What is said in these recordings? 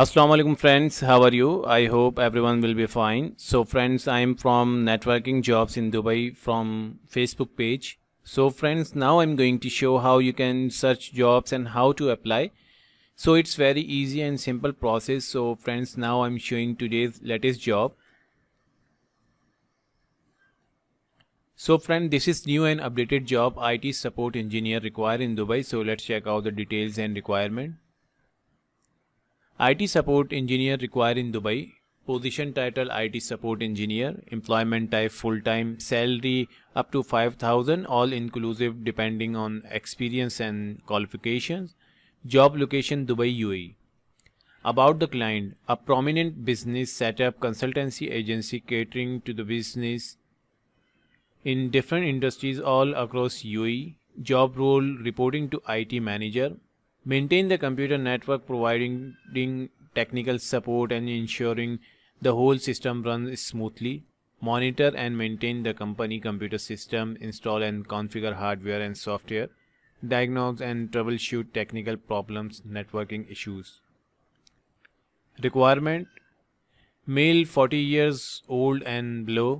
Assalamu alaikum friends how are you I hope everyone will be fine so friends I am from networking jobs in Dubai from Facebook page so friends now I'm going to show how you can search jobs and how to apply so it's very easy and simple process so friends now I'm showing today's latest job so friend this is new and updated job IT support engineer required in Dubai so let's check out the details and requirement IT support engineer required in Dubai. Position title IT support engineer, employment type full time, salary up to 5000 all inclusive depending on experience and qualifications. Job location Dubai UAE. About the client, a prominent business setup consultancy agency catering to the business in different industries all across UAE. Job role reporting to IT manager maintain the computer network providing technical support and ensuring the whole system runs smoothly monitor and maintain the company computer system install and configure hardware and software diagnose and troubleshoot technical problems networking issues requirement male 40 years old and below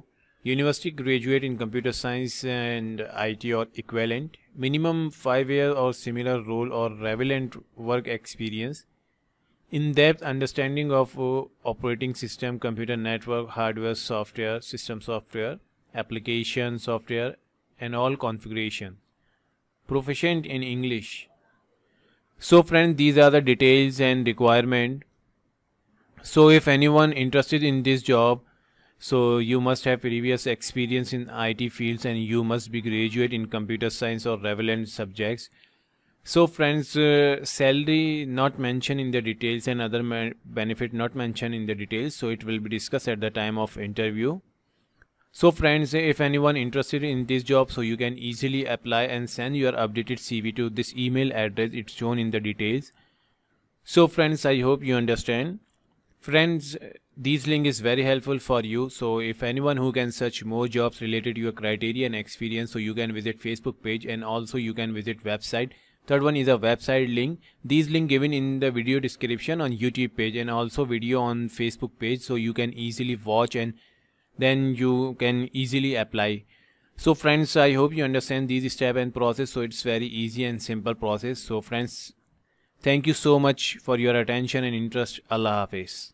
University graduate in computer science and IT or equivalent, minimum 5 years or similar role or relevant work experience, in-depth understanding of uh, operating system, computer network, hardware, software, system software, application software and all configuration, proficient in English. So friends, these are the details and requirement. So if anyone interested in this job, so you must have previous experience in IT fields and you must be graduate in computer science or relevant subjects. So friends, uh, salary not mentioned in the details and other benefit not mentioned in the details. So it will be discussed at the time of interview. So friends, if anyone interested in this job, so you can easily apply and send your updated CV to this email address. It's shown in the details. So friends, I hope you understand. Friends, these link is very helpful for you. So if anyone who can search more jobs related to your criteria and experience, so you can visit Facebook page and also you can visit website. Third one is a website link. These link given in the video description on YouTube page and also video on Facebook page. So you can easily watch and then you can easily apply. So friends, I hope you understand these step and process. So it's very easy and simple process. So friends, Thank you so much for your attention and interest. Allah Hafiz.